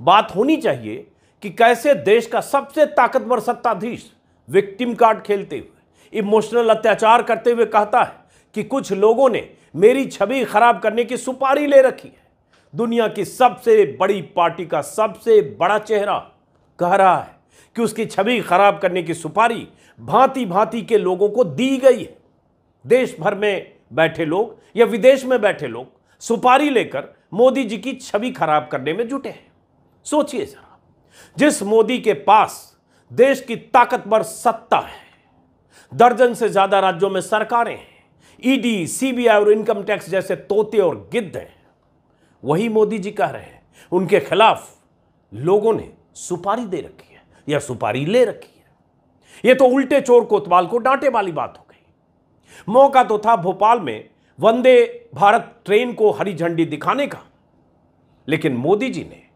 बात होनी चाहिए कि कैसे देश का सबसे ताकतवर सत्ताधीश विक्टिम कार्ड खेलते हुए इमोशनल अत्याचार करते हुए कहता है कि कुछ लोगों ने मेरी छवि खराब करने की सुपारी ले रखी है दुनिया की सबसे बड़ी पार्टी का सबसे बड़ा चेहरा कह रहा है कि उसकी छवि खराब करने की सुपारी भांति भांति के लोगों को दी गई है देश भर में बैठे लोग या विदेश में बैठे लोग सुपारी लेकर मोदी जी की छवि खराब करने में जुटे हैं सोचिए जरा जिस मोदी के पास देश की ताकतवर सत्ता है दर्जन से ज्यादा राज्यों में सरकारें हैं ईडी e सीबीआई और इनकम टैक्स जैसे तोते और गिद्ध हैं वही मोदी जी कह रहे हैं उनके खिलाफ लोगों ने सुपारी दे रखी है या सुपारी ले रखी है यह तो उल्टे चोर कोतवाल को डांटे वाली बात हो गई मौका तो था भोपाल में वंदे भारत ट्रेन को हरी झंडी दिखाने का लेकिन मोदी जी ने